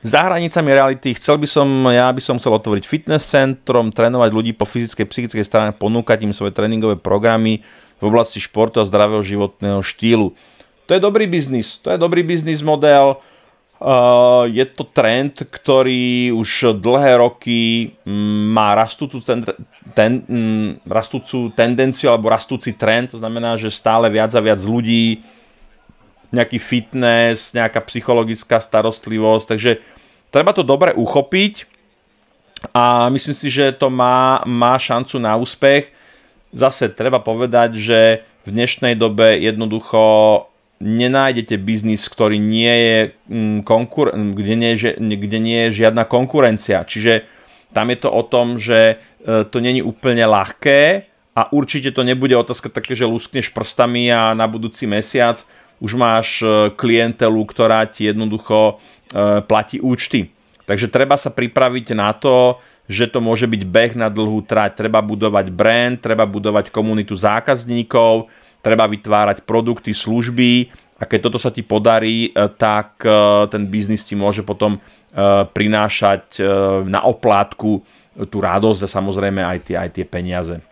Za hranicami reality chcel by som, ja by som chcel otvoriť fitness centrum, trénovať ľudí po fyzickej, psychickej strane, ponúkať im svoje tréningové programy v oblasti športu a zdravého životného štýlu. To je dobrý biznis, to je dobrý biznis model, Uh, je to trend, ktorý už dlhé roky mm, má rastúcu, ten, ten, mm, rastúcu tendenciu alebo rastúci trend, to znamená, že stále viac a viac ľudí nejaký fitness, nejaká psychologická starostlivosť, takže treba to dobre uchopiť a myslím si, že to má, má šancu na úspech. Zase treba povedať, že v dnešnej dobe jednoducho nenájdete biznis, ktorý nie je mm, konkur- kde, nie, kde nie je žiadna konkurencia. Čiže tam je to o tom, že e, to není úplne ľahké a určite to nebude otázka také, že luskneš prstami a na budúci mesiac už máš e, klientelu, ktorá ti jednoducho e, platí účty. Takže treba sa pripraviť na to, že to môže byť beh na dlhú trať. Treba budovať brand, treba budovať komunitu zákazníkov, treba vytvárať produkty, služby a keď toto sa ti podarí, e, tak ten biznis ti môže potom prinášať na oplátku tú radosť a samozrejme aj tie, aj tie peniaze.